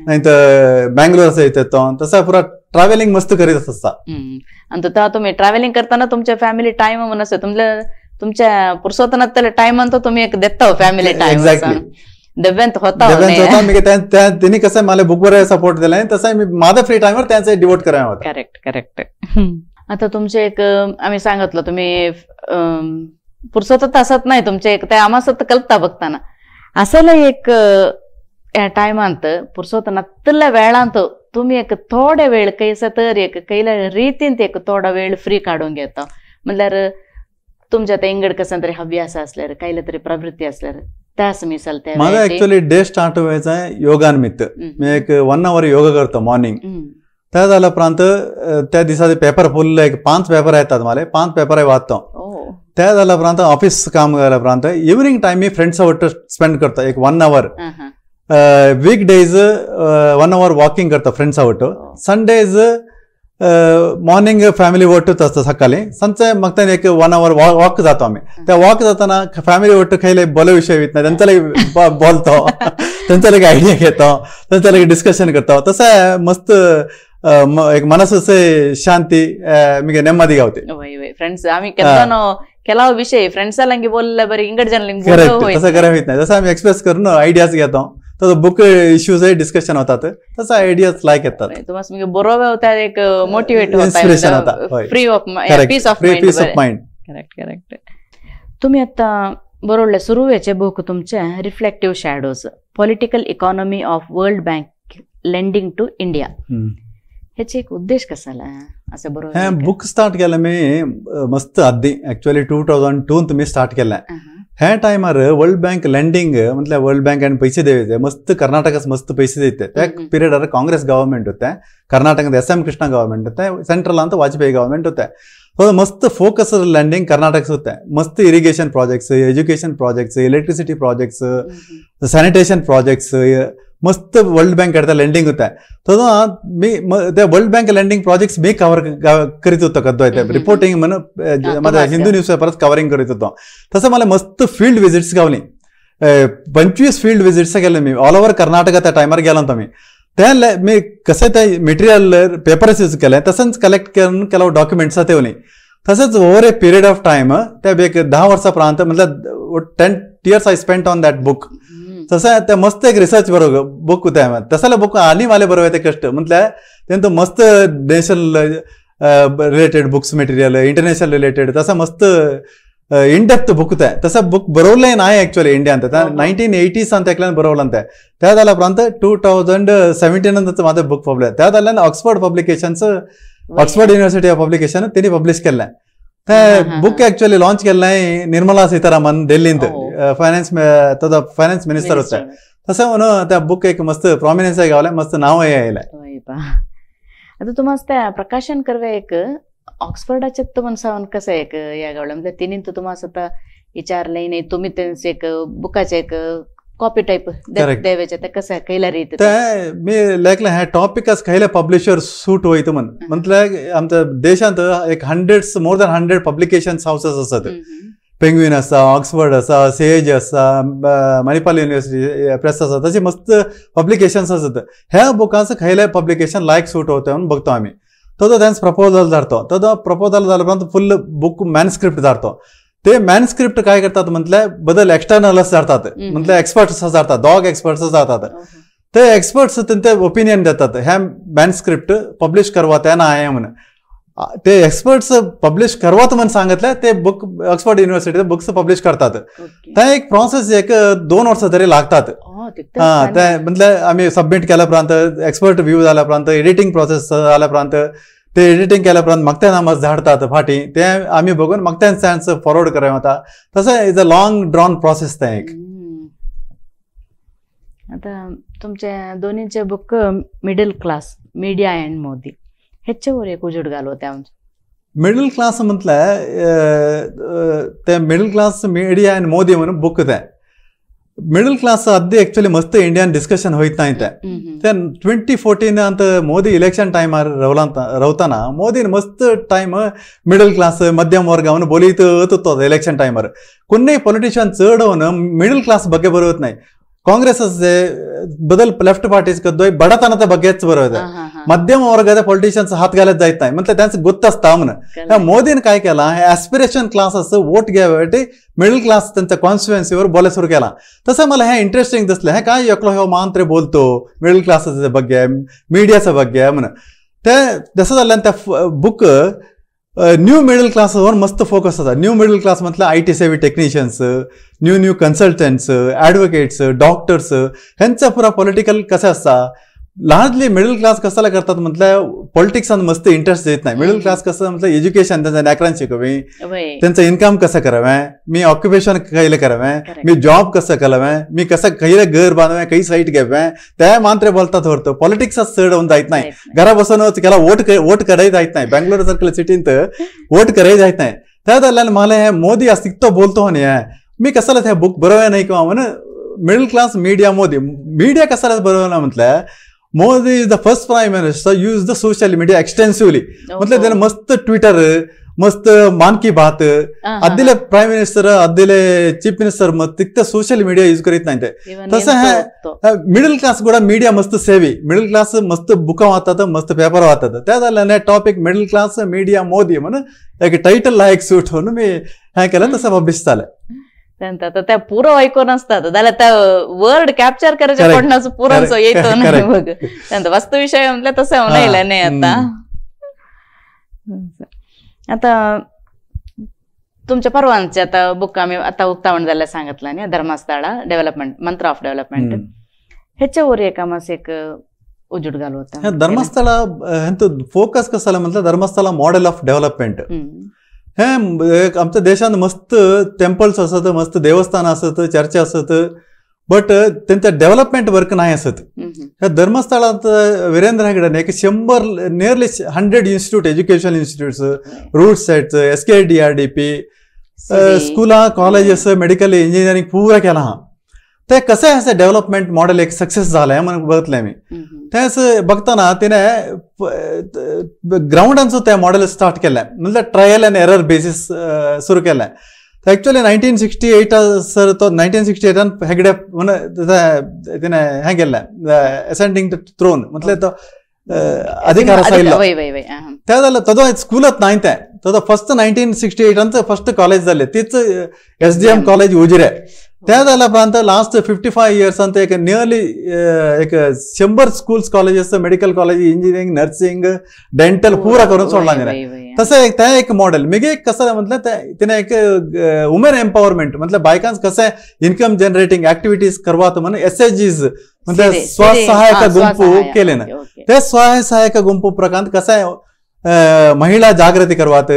नाहीतर बँगलोर बँगलोरचा येत होतो तसा पुरा ट्रॅव्हलिंग मस्त करीत असता
आणि तुम्ही ट्रॅव्हलिंग करताना तुमच्या फॅमिली टाइम म्हणून असतो तुमच्या तुमच्या पुरुषोत्तनात टाइम म्हणतो तुम्ही एक देता फॅमिली टाइम एक्झॅक्टली
दबंत होता दबंत होता मी त्यांनी कसं मला बुकवर सपोर्ट दिला आणि तसं मी माझा फ्री टाइमवर त्यांचा डिवोट करायला होता करेक्ट करेक्ट
आता तुमचे एक आम्ही सांगितलं तुम्ही पुरसतच असत नाही तुमचे एक ते आम्हाला कल्पता बघताना असलं एक टायमांत पुरसत नत्तल्या वेळांत तुम्ही एक थोडे वेळ कैसा तर एक कैला रीतीन एक थोडा वेळ फ्री काढून घेता म्हणल्यावर तुमच्या ते इंगड कसं तरी हव्यास असल्यार काहीला तरी प्रवृत्ती असल्यार तास मी चालते माझा ऍक्च्युली डे
स्टार्ट व्हायचा आहे योगानिमित्त मी एक वन आवर योगा करतो मॉर्निंग त्या झाला प्रांत त्या दिसाचे पेपर फुल एक पाच पेपर येतात मला पाच पेपर आहे वाचतो हो. त्या झाला प्रांत ऑफिस काम झाला प्रांत इव्हनिंग टाइम मी फ्रेंड्स स्पेंड करतो एक one hour weekdays one hour walking करतो फ्रेंड्स आवट संडेज मॉर्निंग फॅमिली ಫ್ಯಾಮಿಲಿ असतं सकाळी संचय मग त्यांनी एक वन आवर वॉक जातो आम्ही त्या वॉक जाताना फॅमिली वॉट खायला बोलू विषय येत नाही त्यांचा बोलतो त्यांचा लगे आयडिया घेतो त्यांचा लगे डिस्कशन करतो तसं मस्त एक मनस शांती मी नेमदी गावते
फ्रेंड्स आम्ही केंद्रानो ಕೆಲವು ವಿಷಯ ಫ್ರೆಂಡ್ಸ್ बोलले बरे इंगड जन लिंग तसं नाही
जसं आम्ही एक्सप्रेस करून आयडियाज घेतो तसं बुक इश्यूज डिस्कशन होतात तसा आयडियाज लाईक येतात
बरोबर होता एक मोटिवेट इन्स्पिरेशन होता free of mind correct correct तुम्ही आता बरोबर सुरू याचे बुक तुमचे reflective shadows political economy of World Bank lending to India ह्याचे एक उद्देश कसा असं बरोबर
बुक स्टार्ट केलं मी मस्त आधी ऍक्च्युअली टू थाउजंड टू मी स्टार्ट केलं ಹ್ಯಾ ಟೈಮರ್ ವರ್ಲ್ಡ್ ಬ್ಯಾಂಕ್ ಲೆಂಡಿಂಗ್ ಮತ್ತೆ ವರ್ಲ್ಡ್ ಬ್ಯಾಂಕ್ ಏನು ಪೈಸೆ ದೇವಿದೆ ಮಸ್ತು ಕರ್ನಾಟಕ ಮಸ್ತ್ ಪೈಸೆ ಇತ್ತೆ ಪೀರಿಯಡ್ ಪೀರಿಯಡ ಕಾಂಗ್ರೆಸ್ ಗೌರ್ಮೆಂಟ್ ಇರುತ್ತೆ ಕರ್ನಾಟಕದ ಎಸ್ ಎಂ ಕೃಷ್ಣ ಗವರ್ಮೆಂಟ್ ಉತ್ತೆ ಸೆಂಟ್ರಲ್ ಅಂತ ವಾಜಪೇಯಿ ಗವರ್ಮೆಂಟ್ ಹತ್ತೆ ಮಸ್ತ್ ಫೋಕಸ್ ಲ್ಯಾಂಡಿಂಗ್ ಕರ್ನಾಟಕ ಸುತ್ತೆ ಮಸ್ತ್ irrigation projects education projects electricity projects sanitation projects मस्त वर्ल्ड बँक करता लँडिंग होता तो मी त्या वर्ल्ड बँक लँडिंग प्रोजेक्ट मी कव्हर करीत होतो कदो रिपोर्टिंग म्हणून माझ्या हिंदू न्यूज पेपरच कव्हरिंग करीत होतो तसं मला मस्त फील्ड विजिट्स गावली पंचवीस फील्ड विजिट्स गेले मी ऑल ओव्हर कर्नाटका त्या टायमार गेलो मी त्या मी कसे ते मटेरियल पेपर्स यूज केले तसंच कलेक्ट करून केलं डॉक्युमेंट्स ठेवली तसंच over a period of time त्या एक दहा वर्षापर्यंत मतलब म्हणजे ten years I spent on that book तसं ते मस्त एक रिसर्च बरोबर बुक उताय तसाला बुक आली माले बरोबर ते कष्ट म्हटल्या तें मस्त national related books material international related तसा मस्त इनडेप्थ बुक हो, हो. आहे तसा बुक बरोवलें नाही इंडिया इंडियान नाईन्टीन नायन्टीन अंत तेकल्यान बरवलं ते त्या झाल्या प्रांत टू थाउजंड सेव्हन्टीन माझं बुक आहे त्या झाल्यानं ऑक्सफर्ड पब्लिकेशनचं ऑक्सफर्ड युनिव्हर्सिटी ऑफ पब्लिकेशन त्यांनी पब्लिश केल्लें बुक एक्चुअली लॉन्च केल्लें हांवें निर्मला सीतारामन दिल्लींत फायनान्स तो फायनान्स मिनिस्टर आसता तसं म्हणून त्या बुक एक मस्त प्रॉमिनन्स गावलें मस्त नांवय आयलें
आता तूं मस्त प्रकाशन करवे एक ऑक्सफर्डाचे तुमन सावन कसं एक या गावलें म्हणजे तिणीन तूं तुम्हाला स्वतः विचारलें न्ही तुम्ही तेंच एक बुकाचे एक కాపీ టైప్
मी लाईक हे टॉपिकास खायला पब्लिशर सूट होईत म्हण म्हटल्यार आमच्या देशांत एक hundred more than hundred publication houses असतात पेंग्वीन असा ऑक्सफर्ड असा सेज असा मणिपाल युनिव्हर्सिटी प्रेस असा तसे मस्त पब्लिकेशन्स असतात ह्या बुकांचं खायला पब्लिकेशन लायक सूट होतं म्हणून बघतो आम्ही तो तेन्स प्रपोजल धरतो तो प्रपोजल झाल्यापर्यंत फुल बुक मॅनस्क्रिप्ट धाडतो ते मॅनस्क्रिप्ट काय करतात म्हटलं बदल एक्सटर्नल जातात म्हटलं एक्सपर्ट्स जातात डॉग एक्सपर्ट्स जातात हो, हो. ते एक्सपर्ट्स त्यांचे ओपिनियन देतात हे मॅनस्क्रिप्ट पब्लिश करवा त्यांना आहे म्हणून ते एक्सपर्ट्स पब्लिश करवात म्हणून सांगितलं ते book Oxford university books publish करतात ते एक प्रोसेस एक दोन वर्ष तरी लागतात हा ते म्हटल्या आम्ही सबमिट केल्या एक्सपर्ट व्ह्यू झाल्या एडिटिंग प्रोसेस झाल्या ते एडिटिंग केल्यापर्यंत मागत्या नामच झाडतात फाटी ते आम्ही बघून मागत्यान त्यांच फॉरवर्ड करायला होता तसं is a long drawn process ते एक
आता तुमच्या दोन्हीचे book middle class media and Modi ह्याच्यावर एक घाल घालवते आमचे
मिडल क्लास म्हटलं ते middle class media and Modi म्हणून बुक ते ಮಿಡಲ್ ಕ್ಲಾಸ್ ಅದೇ ಆಕ್ಚುಲಿ ಮಸ್ತ್ ಇಂಡಿಯನ್ ಡಿಸ್ಕಷನ್ ಹೋಯ್ತಾ ಐತೆ ಟ್ವೆಂಟಿ ಫೋರ್ಟೀನ್ ಅಂತ ಮೋದಿ ಇಲೆಕ್ಷನ್ ಟೈಮ್ ರವಲಂತ ರೌತಾನ ಮೋದಿನ ಮಸ್ತ್ ಟೈಮ್ ಮಿಡಲ್ ಕ್ಲಾಸ್ ಮಧ್ಯಮ ವರ್ಗ ಅವನು ಬೋಲಿತು ಎಲೆಕ್ಷನ್ ಟೈಮರ್ ಕೊನ್ನೆ ಪೊಲಿಟಿಷಿಯನ್ ಸರ್ಡ್ ಅವನು ಮಿಡಲ್ ಕ್ಲಾಸ್ ಬಗ್ಗೆ ಬರುತ್ತೆ ಕಾಂಗ್ರೆಸ್ ಬದಲ್ ಲೆಫ್ಟ್ ಪಾರ್ಟೀಸ್ कद्दोय बडतनाचा बघ्याच बरोबर आहे मध्यम वर्गाचे पॉलिटिशियन्स हात घालत जायचं नाही म्हणजे त्यांचं गुत्त असता म्हणून मोदीन काय केला हे ऍस्पिरेशन क्लास वोट घ्यावे मिडल क्लास त्यांच्या कॉन्स्टिट्युएन्सीवर बोला सुरू केला तसं मला हे इंटरेस्टिंग दिसलं हे काय एकलो हे मांत्रे बोलतो मिडल क्लासाचं बघ्या मीडियाचं बघ्या म्हण ते जसं झालं त्या बुक न्यू मिडल क्लासवर मस्त फोकस होता न्यू मिडल क्लास म्हटलं I T savvy technicians new new consultants advocates doctors ह्यांचा पुरा पॉलिटिकल कसं असता लार्जली मिडल क्लास कसाला करतात म्हटलं पॉलिटिक्स मस्त इंटरेस्ट देत नाही मिडल क्लास कसं म्हटलं एज्युकेशन त्यांचा नॅकरान शिकवे त्यांचं इन्कम कसं करावं मी ऑक्युपेशन खयले करावे मी जॉब कसं करावं मी कसं खयले घर बांधवे काही साईट घ्यावे त्या मात्र बोलतात वरतं पॉलिटिक्स चढ होऊन जायत नाही घरा बसूनच केला वोट वोट करायला जायत नाही बँगलोर सारख्या सिटींत वोट करायला जायत नाही त्या दरम्यान मला हे मोदी तो बोलतो आहे मी कसाला त्या बुक बरोबर नाही किंवा म्हणून middle class media Modi media कशाला बरोबर ना म्हटलं Modi is the first prime minister use the social media extensively मतलब देन मस्त ट्विटर मस्त मान की बात आदीले प्राईम मिनिस्टर आदीले चीफ मिनिस्टर म तिथ सोशल मीडिया यूज करीत नाही ते तस हे मिडिल क्लास गुडा मीडिया मस्त सेवी मिडिल क्लास मस्त बुका वातात मस्त पेपर वातात त्या झाल्या topic middle class media Modi म्हणून एक टाईटल लायक सूट होणु मी हे केल तस पब्बिस चाल
आता त्या पुरो ऐकून असतात त्याला त्या वर्ड कॅप्चर करायच्या पडण्याचं पुरांचं येतो नाही बघ त्यानंतर वास्तुविषय म्हटलं तसं उन्हाला नाही आता आता तुमच्या परवानचे आता बुक आम्ही आता उक्तावण झाल्या सांगितलं न्ही धर्मास्थळा डेव्हलपमेंट मंत्र ऑफ डेव्हलपमेंट ह्याच्यावर एका मास एक उजूड घालू होता
धर्मस्थळा फोकस कसं म्हटलं धर्मस्थळा मॉडेल ऑफ डेव्हलपमेंट हे आमच्या देशात मस्त टेम्पल्स असत मस्त देवस्थान असत चर्च असत बट त्यांचा डेव्हलपमेंट वर्क नाही असत ह्या धर्मस्थळात वीरेंद्रा एक शंभर nearly hundred institute education institute RUDSETs S K D R D P स्कुला कॉलेजेस मेडिकल इंजिनियरींग पुरा हा तें कसें असें डेव्हलपमेंट मॉडेल एक सक्सेस जालें म्हणून बघतलें मी तेंच बघताना तिने ग्राउंडांचं तें मॉडेल स्टार्ट केलंय म्हणजे ट्रायल एंड एरर बेसिस सुरू केलें एक्चुअली नायन्टीन सिक्स्टी एटा सर तो नायन्टीन सिक्स्टी एटान हेगडे म्हणून तिणें हें केल्लें एसेंडींग थ्रोन म्हटले तो अधिकार आसा आयिल्लो
तें
जाल्यार तदो स्कुलच नाय फस्ट नायन्टीन सिक्स्टी एटान फस्ट कॉलेज जाली तीच S D M college Ujire त्या प्रांत लास्ट फिफ्टी फाय इयर्स अंत एक नियरली एक शंभर schools colleges medical college engineering nursing dental पुरा करून सोडला गेला तसं एक त्या एक मॉडेल मेघे एक कसं म्हटलं तिने एक वुमेन एम्पॉवरमेंट म्हटलं बायकांस कसं इन्कम जनरेटिंग ऍक्टिव्हिटीज करवात म्हणून एस एच जीज म्हणजे स्वसहायक गुंपू केले ना ते स्वसहायक गुंपू प्रकार कसं आहे महिला जागृती करवात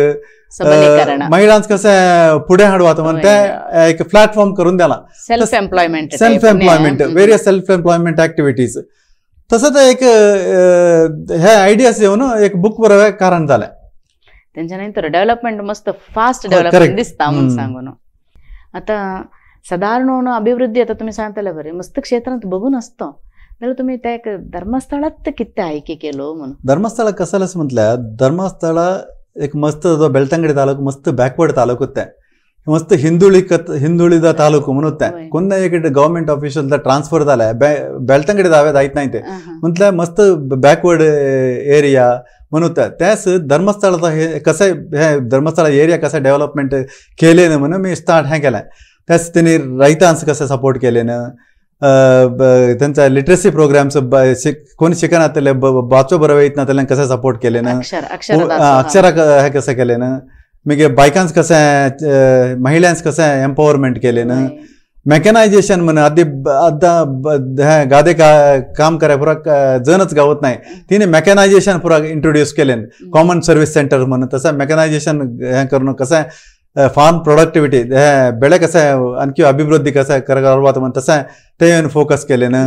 महिलांच कसं पुढे हडवात म्हणते एक प्लॅटफॉर्म करून द्याला
self employment self employment
various self employment activities तसंच एक हे आयडिया येऊन एक बुक बरोबर कारण झालं
त्यांच्या नंतर डेव्हलपमेंट मस्त फास्ट डेव्हलपमेंट दिसता म्हणून सांगू आता साधारण अभिवृद्धी आता तुम्ही सांगताल बरे मस्त क्षेत्रात बघून असतं तर तुम्ही त्या धर्मस्थळात किती आयकी केलो म्हणून
धर्मस्थळ कसं म्हटलं धर्मस्थळा एक मस्त जो बेल्टांकडे तालुको मस्त बॅकवर्ड तालुको ते मस्त हिंदुळी हिंदुळीचा तालुको म्हणून ते कोणत्या एक गव्हर्नमेंट ऑफिशियल ट्रान्सफर झाला बेलतंगडी दावे जायत नाही ते म्हटलं मस्त बॅकवर्ड एरिया म्हणून त्याच धर्मस्थळाचा हे कसं हे धर्मस्थळ एरिया कसं डेव्हलपमेंट केले ना म्हणून मी स्टार्ट हे केलाय त्याच त्यांनी रायतांस कसं सपोर्ट केले ना त्यांचा लिटरसी प्रोग्राम्स कोणी शिकनातले बाचो बरोबर येत कसं सपोर्ट केले ना हो, अक्षरा हे कसं केले ना मग बायकांस कसं महिलांस कसं एम्पॉवरमेंट केले ना मेकॅनायझेशन म्हण आधी आता गादे का काम करा पुरा जणच गावत नाही तिने मेकॅनायझेशन पुरा इंट्रोड्यूस केले कॉमन सर्व्हिस सेंटर म्हणून तसं मेकॅनायझेशन हे करणं कसं फार्म प्रोडक्टिव्हिटी हे बेळे कसे आणखी अभिवृद्धी कसं करपात म्हण ते फोकस केले ना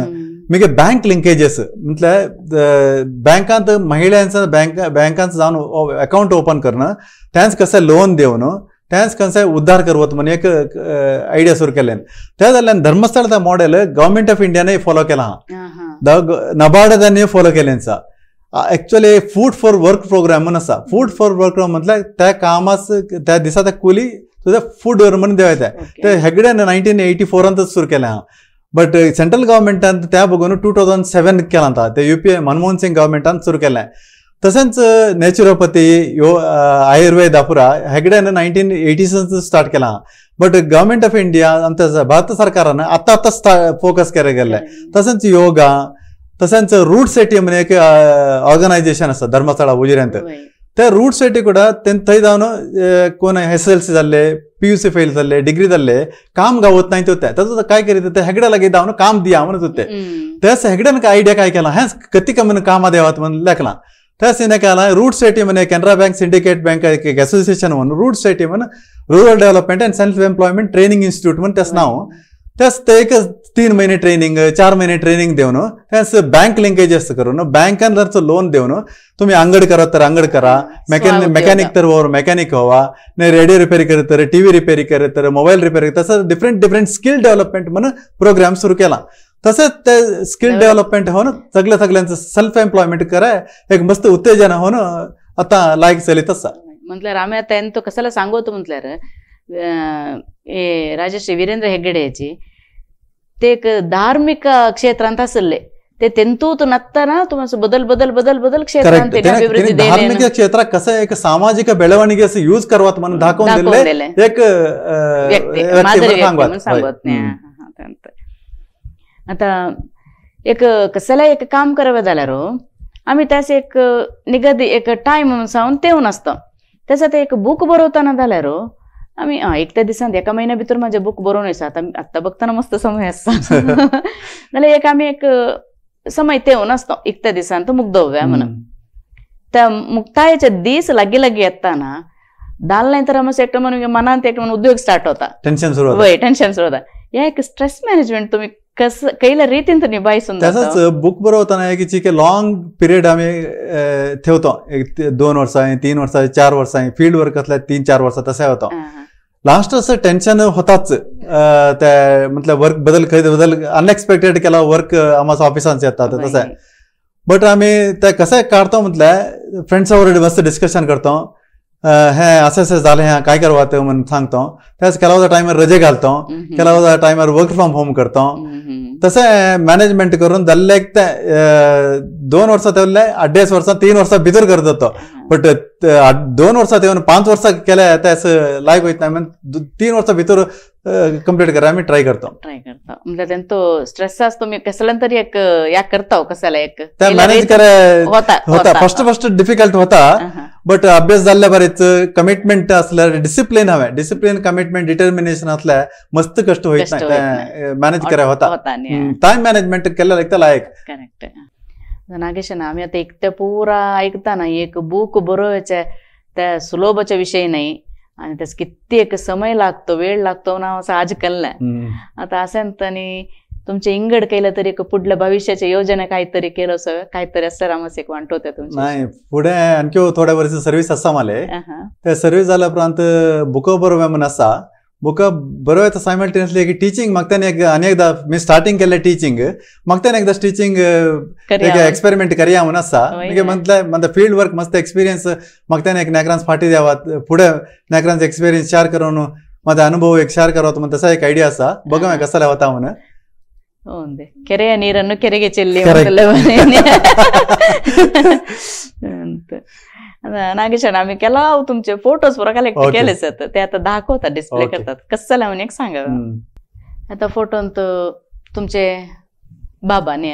मागीर बँक लिंकेजेस म्हटलं बँकांत महिलांचं बँक बँकांत जाऊन अकाउंट ओपन करणं त्यांच कसं लोन देऊन त्यांच कसं उद्धार करवत म्हणून एक आयडिया सुरू केल्यान त्या जाल्यान धर्मस्थळचा मॉडेल गव्हर्मेंट ऑफ इंडियाने फॉलो केला हा नबार्ड फॉलो केले actually food for work program म्हण आसा फूड फॉर वर्क प्रोग्राम म्हटल्यार त्या कामास त्या दिसा त्या कुली तुझ्या फूड म्हणून देवयता ते हेगडे नायन्टीन एटी फोरांतच सुरू केलें हांव बट सेंट्रल गव्हर्मेंटान त्या बघून टू थावजंड सेवन केलां आता ते युपीए मनमोहन सिंग गव्हर्मेंटान सुरू केलें तशेंच नॅचरोपथी यो uh, आयुर्वेद आपुरा हेगड्यान नायन्टीन एटीसान स्टार्ट केलां बट गव्हर्मेंट ऑफ इंडिया आमच्या भारत सरकारान आतां आतां फोकस केले गेल्ले तशेंच योगा तसंच रूट सेटी ಮನೆಯಕ್ಕೆ एक ऑर्गनायझेशन असतं धर्मस्थळा ಅಂತ त्या रूट कुठं ಕೂಡ थंय जावन कोण एस एल सी झाले पीयूसी फेल झाले डिग्री झाले काम गावत नाही ते तातूंत काय करीत ते काम दिया म्हणत होते त्याच काय आयडिया काय केला हेच कती कमी कामा देवात म्हणून लेखला त्याच हिने केला रूट सेटी म्हणे Canara bank Syndicate bank association म्हणून रूट सेटी म्हणून rural development and self employment training institute म्हणून त्याचं नाव त्याच एक तीन महिने ट्रेनिंग चार महिने ट्रेनिंग देऊन त्यास बँक लिंकेजेस करून बँकांचं लोन देऊन तुम्ही अंगड करा तर अंगड करा मेकॅनिक मेकॅनिक तर वर हो, मेकॅनिक व्हावा नाही रेडिओ रिपेअर करत तर टी व्ही रिपेअर करत तर मोबाईल रिपेअर करत तसं डिफरंट डिफरंट स्किल डेव्हलपमेंट म्हणून प्रोग्राम सुरू केला तसंच ते स्किल डेव्हलपमेंट होऊन सगळ्या सगळ्यांचं सेल्फ एम्प्लॉयमेंट करा एक मस्त उत्तेजना होणं आता लायक झाली तसा
म्हटलं आम्ही आता तो कशाला होतो म्हटलं राजश्री वीरेंद्र हेगडे याची ते एक धार्मिक क्षेत्रांत असले ते नसताना तुम्हाला बदल बदल बदल बदल धार्मिक
क्षेत्र कसं एक सामाजिक यूज म्हणून दाखवून एक
आता एक कसला एक काम करावं झाल्या रो हो, आम्ही त्याच एक निगदी एक टाइम सांगून तेवून असतो त्याचा ते एक बुक बरवताना झाल्यावर हो, आम्ही एक त्या एका महिन्या भितर माझे बुक बरोवन येसा आता आता बघताना मस्त समय आसता नाही एक आम्ही एक समय ते असतो एक त्या मुग्ध होव्या म्हणून त्या मुक्तायेचे दीस लागीं लागी येता ना दाल नाही तर एकटो म्हणून मनात एक म्हणून उद्योग स्टार्ट होता
टेन्शन सुरू होता
टेन्शन सुरू होता या एक स्ट्रेस मॅनेजमेंट तुम्ही कस कैला रीतीन तर निभाय तसंच
बुक बरोवताना की जी लाँग पिरियड आम्ही ठेवतो दोन वर्ष तीन वर्ष चार वर्ष फील्ड वर्क असल्या तीन चार वर्ष तसं होता लास्ट असं टेन्शन होताच ते म्हटलं वर्क बदल बदल अनएक्सपेक्टेड केला वर्क आम्हाला ऑफिसांच येतात तसं बट आम्ही ते कसं काढतो म्हटलं फ्रेंड्स ओवर मस्त डिस्कशन करतो हे असं असं झालं काय करवा म्हणून सांगतो त्याच केला वजा टायमार रजे घालतो केला वजा टायमार वर्क फ्रॉम होम करतो तसं मॅनेजमेंट करून दल्ले ते दोन वर्ष तेवले अडेच वर्सां तीन वर्सां भितर करत होतो बट uh, uh, दोन वर्षात येऊन पाच वर्ष केल्या येता लायक होत नाही तीन वर्षा भितर कंप्लीट करा मी ट्राय करतो
ट्राय करतो म्हणजे स्ट्रेस मी तरी एक uh, या करता हो कसला एक मॅनेज होता फर्स्ट
फर्स्ट डिफिकल्ट होता बट अभ्यास झाल्या बरेच कमिटमेंट असल्यावर डिसिप्लिन हांवें डिसिप्लिन कमिटमेंट डिटर्मिनेशन असल्या मस्त कष्ट होईल मॅनेज करायला होता टाइम मॅनेजमेंट केल्या लागतं लायक
करेक्ट नागेशन आम्ही आता एकट्या पुरा ऐकताना एक बुक आहे त्या सुलभच्या विषयी नाही आणि त्याच कित्येक समय लागतो वेळ लागतो ना असं आज ना आता असं त्यांनी तुमचे इंगड केलं तरी पुढल्या भविष्याच्या योजना काहीतरी केलं असं काहीतरी असं रामस एक वाटत तुमचे नाही
पुढे आणखी हो थोड्या वर्ष सर्व्हिस असा मला त्या सर्व्हिस झाल्या उपरांत बुको बरोबर असा ಬೊಕ ಬರೋಯತ ಸೈಮಲ್ಟೇನಿಯಸ್ಲಿ ಈಗ ಟೀಚಿಂಗ್ ಮಕ್ತಾನೆ ಈಗ ಅನೇಕದ ಮೀನ್ ಸ್ಟಾರ್ಟಿಂಗ್ ಎಲ್ಲ ಟೀಚಿಂಗ್ ಮಕ್ತಾನೆ ಈಗ ಟೀಚಿಂಗ್ ಈಗ ಎಕ್ಸ್ಪೆರಿಮೆಂಟ್ ಕರಿಯಾಮನ ಸಾ ಈಗ ಮಂತ್ಲ ಮಂದ ಫೀಲ್ಡ್ ವರ್ಕ್ ಮಸ್ತ್ ಎಕ್ಸ್ಪೀರಿಯನ್ಸ್ ಮಕ್ತಾನೆ ಈಗ ನ್ಯಾಕ್ರಾನ್ಸ್ ಪಾಟಿದ್ಯಾವ ಪುಡ ನ್ಯಾಕ್ರಾನ್ಸ್ ಎಕ್ಸ್ಪೀರಿಯನ್ಸ್ ಶೇರ್ ಕರೋನು ಮತ್ತೆ ಅನುಭವ ಈಗ ಶೇರ್ ಕರೋತ ಮತ್ತೆ ಸಹ ಈಗ ಐಡಿಯಾ ಸಾ ಬೊಗಮ ಕಸಲ ಅವತಾವನ
ಕೆರೆಯ ನೀರನ್ನು ಕೆರೆಗೆ ಚೆಲ್ಲಿ ಅಂತ नागेशन आम्ही केला तुमचे फोटोज पुरा कलेक्ट केले ते आता दाखवतात डिस्प्ले करतात कसं लावून एक सांगा आता फोटो तुमचे बाबा ने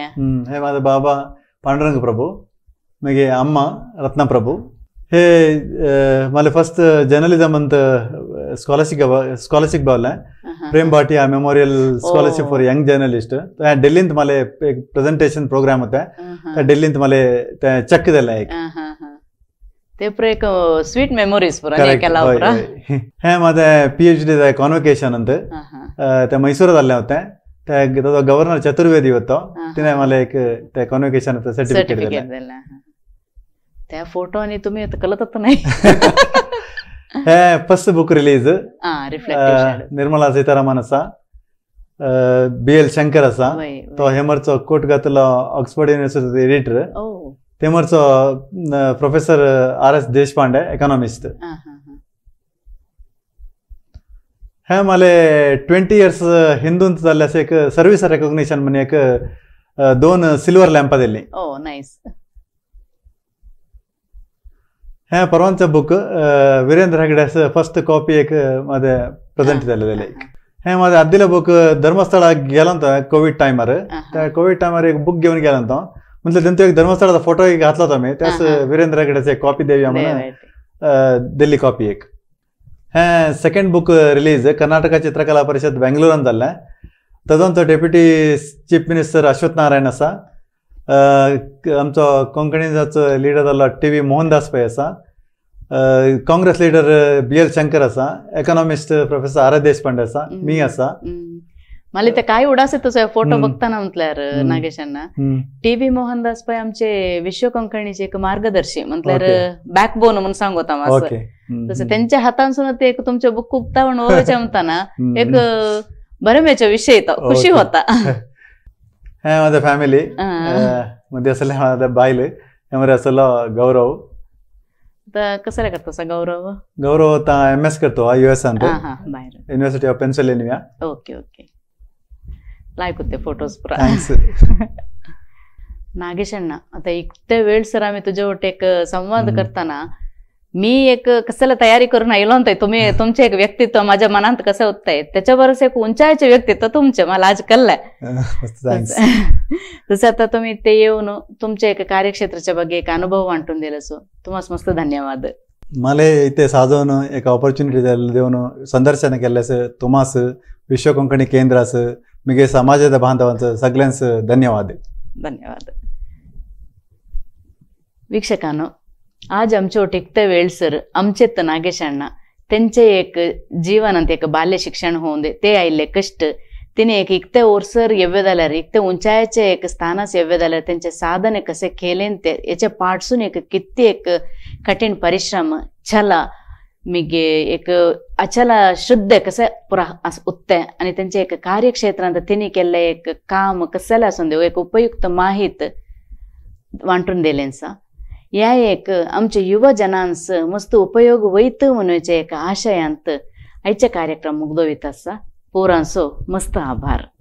हे माझे बाबा पांडुरंग प्रभू मग अम्मा रत्ना हे मला फर्स्ट जर्नलिझम अंत scholarship scholarship Prem Prem Bhatia memorial scholarship for young journalist डेल्लींत मला एक प्रेझेंटेशन प्रोग्राम होता डेल्लींत मला चक्क दिला एक
ते स्वीट मेमोरीज हे ಪುರ ಕೆಲಾ ಪುರ
ಹೇ ಮತ್ತೆ ಪಿ ಎಚ್ ಡಿ ते मैसूर झाले होते ते गव्हर्नर चतुर्वेदी होतो तिने मला एक ते ते सर्टिफिकेट
दिलं त्या फोटो आणि तुम्ही कलत नाही
हे first book release Nirmala Sitharaman असा बी एल शंकर असा तो हेमर चौक कोट Oxford university editor professor R S Deshpande economist ಮಲೆ ಇಯರ್ಸ್ ಇವೆಂಟಿ ಇರ್ಲ ಸರ್ವಿಸ್ ನೈಸ್ ಸಿಲ್ವ ಹವನ book Veerendra Virendra first copy ಏಕ ಪ್ರೆಸೆಂಟ್ ಇದೆ ಪ್ರದಿಲ ಬುಕ್ ಧರ್ಮಸ್ಥಳ ಗೆಲಂತ ಕೋವಿಡ್ ಕೋವಿಡ್ ಟೈಮರ್ ಟೈಮರ್ ಬುಕ್ ಗೆವನ್ ಗೆಲಂತ म्हणजे त्यांनी एक धर्मस्थळाचा फोटो एक घातला होता मी त्याच वीरेंद्राकडेच एक कॉपी देवी आम्हाला दिल्ली कॉपी एक हे सेकंड बुक रिलीज कर्नाटका चित्रकला परिषद बँगलोरान जाल्ले तो deputy chief minister Ashwath Narayan असा आमचा कोंकणीचो लिडर झाला टी व्ही मोहनदास पै आसा Congress leader B L Shankar आसा इकॉनॉमिस्ट प्रोफेसर आर देशपांडे असा मी असा
मला ते काय उडास येतो फोटो बघताना म्हटल्यावर नागेशांना टी व्ही मोहनदास पै आमचे विश्वकंकणीचे एक मार्गदर्शी म्हटल्यार बॅकबोन म्हणून सांगोता मातसो तसं त्यांच्या हातांसून ते एक तुमचे बुक उपता पण वळच्या म्हणताना एक बरेमेचो विषय तो खुशी होता हा
म्हाज्या फॅमिली मध्ये आसले म्हाज्या बायले त्यामध्ये असं गौरव
कसले करतो गौरव
गौरव आता एम एस करतो U university university of Pennsylvania
okay okay photos
पुरा ಪುರ
नागेशण्ण आता इतक्या वेळ सर आम्ही तुझ्यावर एक संवाद करताना मी एक कशाला तयारी करून आयलो होता तुम्ही तुमचे एक व्यक्तित्व माझ्या मनात कसं होत आहे त्याच्यावरच एक उंचायचे व्यक्तित्व तुमचे मला आज कळलंय जसं आता तुम्ही ते येऊन तुमच्या एक कार्यक्षेत्राच्या बघे एक अनुभव वाटून दिला सो तुम्हाला मस्त धन्यवाद
मला इथे साजवून एक ऑपॉर्च्युनिटी देऊन संदर्शन केल्यास तुम्हाला विश्व कोंकणी केंद्रास ಮಿಗೆ ಸಮಾಜದ ಬಾಂಧವಂತ ಸಗ್ಲೆನ್ಸ್ ಧನ್ಯವಾದ
ಧನ್ಯವಾದ ವೀಕ್ಷಕಾನು ಆಜ್ ಅಂಚೋಟ್ ಇಕ್ತ ವೇಳ್ಸರ್ ಅಂಚೆತ್ತ ನಾಗೇಶಣ್ಣ ತೆಂಚೆ ಏಕ್ ಜೀವನ ಅಂತ ಏಕ ಬಾಲ್ಯ ಶಿಕ್ಷಣ ಹೋಂದೆ ತೇ ಕಷ್ಟ ತಿನೆ ಏಕ ಇಕ್ತೆ ಓರ್ಸರ್ ಎವ್ವೆದಲರ್ ಇಕ್ತೆ ಉಂಚಾಯಚೆ ಏಕ ತೆಂಚೆ ಸಾಧನೆ ಕಸೆ ಕೇಲೆಂತೆ ಎಚೆ ಕಿತ್ತಿ ಏಕ ಕಠಿಣ ಪರಿಶ್ರಮ ಛಲ मिगे एक अचल शुद्ध कसं पुरा उत्तय आणि त्यांच्या एक कार्यक्षेत्रांत त्यांनी केले एक काम कसला असून देऊ एक उपयुक्त माहीत वांटून दिलेंसा या एक आमच्या युवा जनांस मस्त उपयोग वैत म्हणूच्या एक आशयांत आयचे कार्यक्रम मुग्दो असा पोरांसो मस्त आभार